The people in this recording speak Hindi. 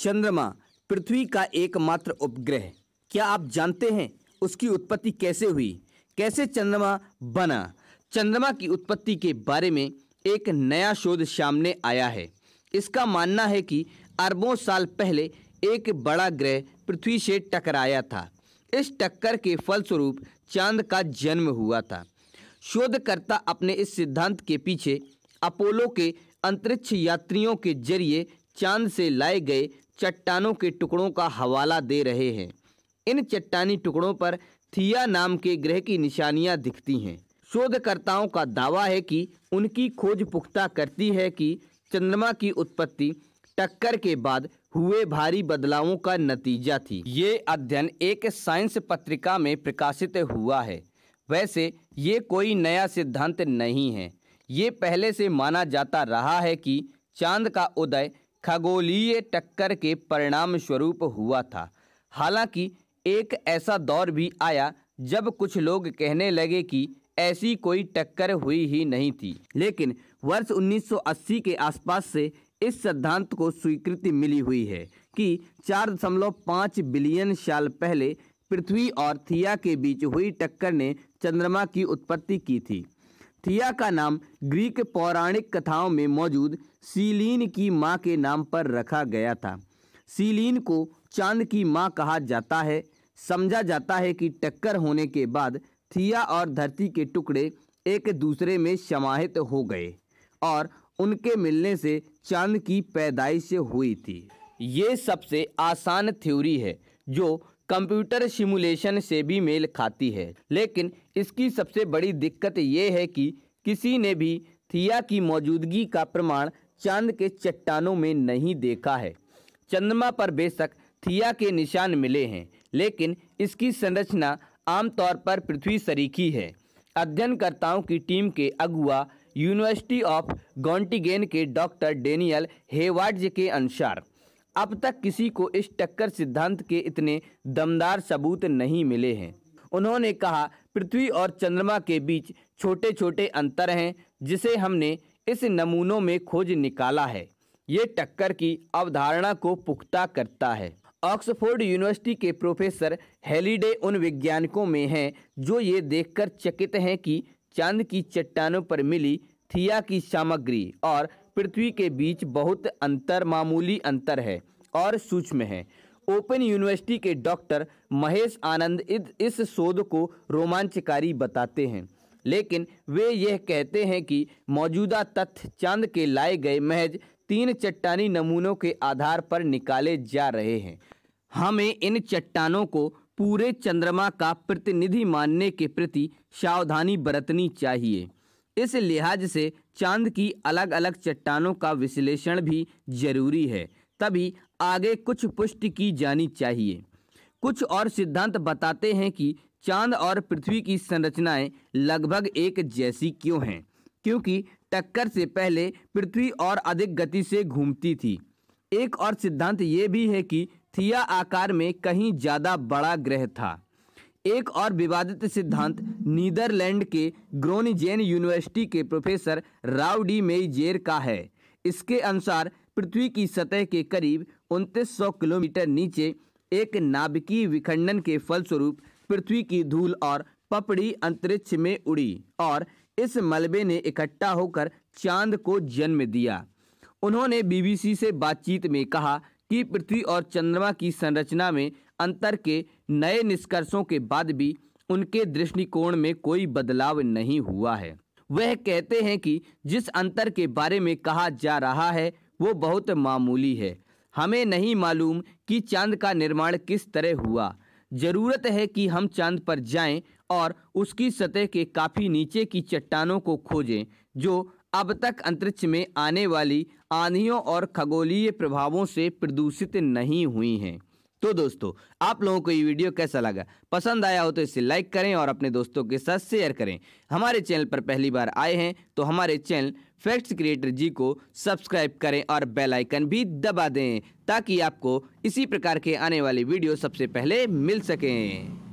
चंद्रमा पृथ्वी का एकमात्र उपग्रह क्या आप जानते हैं उसकी उत्पत्ति कैसे हुई कैसे चंद्रमा बना चंद्रमा की उत्पत्ति के बारे में एक नया शोध सामने आया है इसका मानना है कि अरबों साल पहले एक बड़ा ग्रह पृथ्वी से टकराया था इस टक्कर के फलस्वरूप चांद का जन्म हुआ था शोधकर्ता अपने इस सिद्धांत के पीछे अपोलो के अंतरिक्ष यात्रियों के जरिए चांद से लाए गए चट्टानों के टुकड़ों का हवाला दे रहे हैं इन चट्टानी टुकड़ों पर थिया नाम के ग्रह की निशानियां दिखती हैं शोधकर्ताओं का दावा है कि उनकी खोज पुख्ता करती है कि चंद्रमा की उत्पत्ति टक्कर के बाद हुए भारी बदलावों का नतीजा थी ये अध्ययन एक साइंस पत्रिका में प्रकाशित हुआ है वैसे ये कोई नया सिद्धांत नहीं है ये पहले से माना जाता रहा है कि चांद का उदय खगोलीय टक्कर के परिणाम स्वरूप हुआ था हालांकि एक ऐसा दौर भी आया जब कुछ लोग कहने लगे कि ऐसी कोई टक्कर हुई ही नहीं थी लेकिन वर्ष 1980 के आसपास से इस सिद्धांत को स्वीकृति मिली हुई है कि 4.5 बिलियन साल पहले पृथ्वी और थिया के बीच हुई टक्कर ने चंद्रमा की उत्पत्ति की थी थिया का नाम ग्रीक पौराणिक कथाओं में मौजूद सीलीन की माँ के नाम पर रखा गया था सीलीन को चांद की माँ कहा जाता है समझा जाता है कि टक्कर होने के बाद थिया और धरती के टुकड़े एक दूसरे में समाहित हो गए और उनके मिलने से चांद की पैदाइश हुई थी ये सबसे आसान थ्योरी है जो कंप्यूटर सिमुलेशन से भी मेल खाती है लेकिन इसकी सबसे बड़ी दिक्कत ये है कि किसी ने भी थिया की मौजूदगी का प्रमाण चांद के चट्टानों में नहीं देखा है चंद्रमा पर बेशक थिया के निशान मिले हैं लेकिन इसकी संरचना आमतौर पर पृथ्वी सरीखी है अध्ययनकर्ताओं की टीम के अगुआ यूनिवर्सिटी ऑफ गोंटिगेन के डॉक्टर डेनियल हेवाड्ज के अनुसार अब तक किसी को इस टक्कर सिद्धांत के इतने दमदार सबूत नहीं मिले हैं उन्होंने कहा पृथ्वी और चंद्रमा के बीच छोटे छोटे अंतर हैं जिसे हमने इस नमूनों में खोज निकाला है ये टक्कर की अवधारणा को पुख्ता करता है ऑक्सफोर्ड यूनिवर्सिटी के प्रोफेसर हेलीडे उन वैज्ञानिकों में हैं जो ये देखकर चकित हैं कि चांद की चट्टानों पर मिली थिया की सामग्री और पृथ्वी के बीच बहुत अंतर मामूली अंतर है और सूक्ष्म है ओपन यूनिवर्सिटी के डॉक्टर महेश आनंद इस शोध को रोमांचकारी बताते हैं लेकिन वे यह कहते हैं कि मौजूदा तथ्य चांद के लाए गए महज तीन चट्टानी नमूनों के आधार पर निकाले जा रहे हैं हमें इन चट्टानों को पूरे चंद्रमा का प्रतिनिधि मानने के प्रति सावधानी बरतनी चाहिए इस लिहाज से चांद की अलग अलग चट्टानों का विश्लेषण भी जरूरी है तभी आगे कुछ पुष्टि की जानी चाहिए कुछ और सिद्धांत बताते हैं कि चांद और पृथ्वी की संरचनाएं लगभग एक जैसी क्यों हैं क्योंकि टक्कर से पहले पृथ्वी और अधिक गति से घूमती थी एक और सिद्धांत ये भी है कि थिया आकार में कहीं ज़्यादा बड़ा ग्रह था एक और विवादित सिद्धांत नीदरलैंड के ग्रोनिजेन यूनिवर्सिटी के प्रोफेसर राउडी मेजेर का है इसके अनुसार पृथ्वी की सतह के करीब उनतीस किलोमीटर नीचे एक नाभिकीय विखंडन के फलस्वरूप पृथ्वी की धूल और पपड़ी अंतरिक्ष में उड़ी और इस मलबे ने इकट्ठा होकर चांद को जन्म दिया उन्होंने बीबीसी से बातचीत में कहा कि पृथ्वी और चंद्रमा की संरचना में अंतर के नए निष्कर्षों के बाद भी उनके दृष्टिकोण में कोई बदलाव नहीं हुआ है वह कहते हैं कि जिस अंतर के बारे में कहा जा रहा है वो बहुत मामूली है हमें नहीं मालूम कि चांद का निर्माण किस तरह हुआ ज़रूरत है कि हम चांद पर जाएं और उसकी सतह के काफ़ी नीचे की चट्टानों को खोजें जो अब तक अंतरिक्ष में आने वाली आंधियों और खगोलीय प्रभावों से प्रदूषित नहीं हुई हैं तो दोस्तों आप लोगों को ये वीडियो कैसा लगा पसंद आया हो तो इसे लाइक करें और अपने दोस्तों के साथ शेयर करें हमारे चैनल पर पहली बार आए हैं तो हमारे चैनल फैक्ट्स क्रिएटर जी को सब्सक्राइब करें और बेल आइकन भी दबा दें ताकि आपको इसी प्रकार के आने वाले वीडियो सबसे पहले मिल सकें